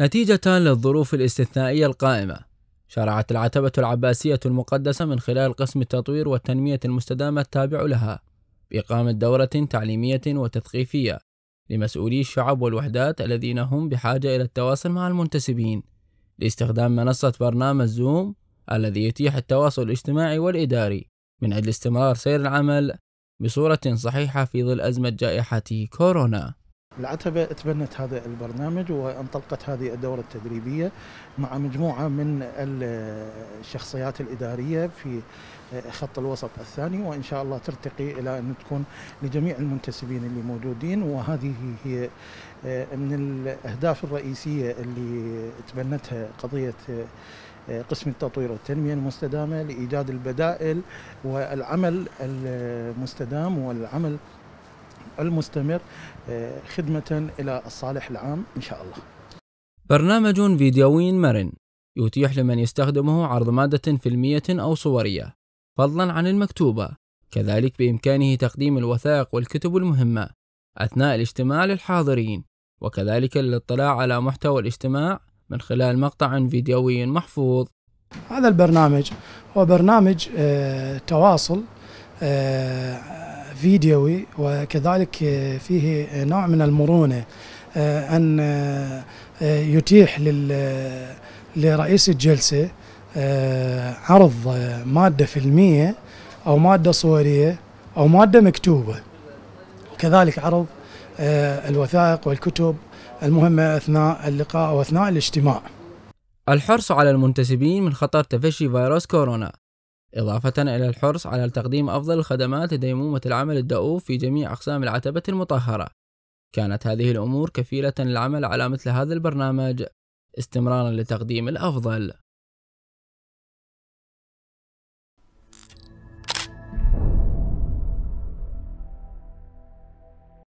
نتيجة للظروف الاستثنائية القائمة، شرعت العتبة العباسية المقدسة من خلال قسم التطوير والتنمية المستدامة التابع لها بإقامة دورة تعليمية وتثقيفية لمسؤولي الشعب والوحدات الذين هم بحاجة إلى التواصل مع المنتسبين لاستخدام منصة برنامج زوم الذي يتيح التواصل الاجتماعي والإداري من أجل استمرار سير العمل بصورة صحيحة في ظل أزمة جائحة كورونا. العتبة تبنت هذا البرنامج وانطلقت هذه الدورة التدريبية مع مجموعة من الشخصيات الإدارية في آه، خط الوسط الثاني وإن شاء الله ترتقي إلى أن تكون لجميع المنتسبين اللي موجودين وهذه هي آه، من الأهداف الرئيسية اللي تبنتها قضية آه، قسم التطوير والتنمية المستدامة لإيجاد البدائل والعمل المستدام والعمل المستمر آه، خدمة إلى الصالح العام إن شاء الله برنامج فيديوي مرن يتيح لمن يستخدمه عرض مادة فيلمية أو صورية فضلا عن المكتوبة كذلك بإمكانه تقديم الوثائق والكتب المهمة أثناء الاجتماع للحاضرين وكذلك الاطلاع على محتوى الاجتماع من خلال مقطع فيديوي محفوظ هذا البرنامج هو برنامج آه، تواصل آه، فيديوي وكذلك فيه نوع من المرونة آه، أن آه، يتيح لرئيس الجلسة آه، عرض مادة فيلمية أو مادة صورية أو مادة مكتوبة وكذلك عرض الوثائق والكتب المهمة أثناء اللقاء وأثناء الاجتماع الحرص على المنتسبين من خطر تفشي فيروس كورونا إضافة إلى الحرص على تقديم أفضل الخدمات لديمومة العمل الدؤوب في جميع أقسام العتبة المطهرة. كانت هذه الأمور كفيلة للعمل على مثل هذا البرنامج استمرارا لتقديم الأفضل.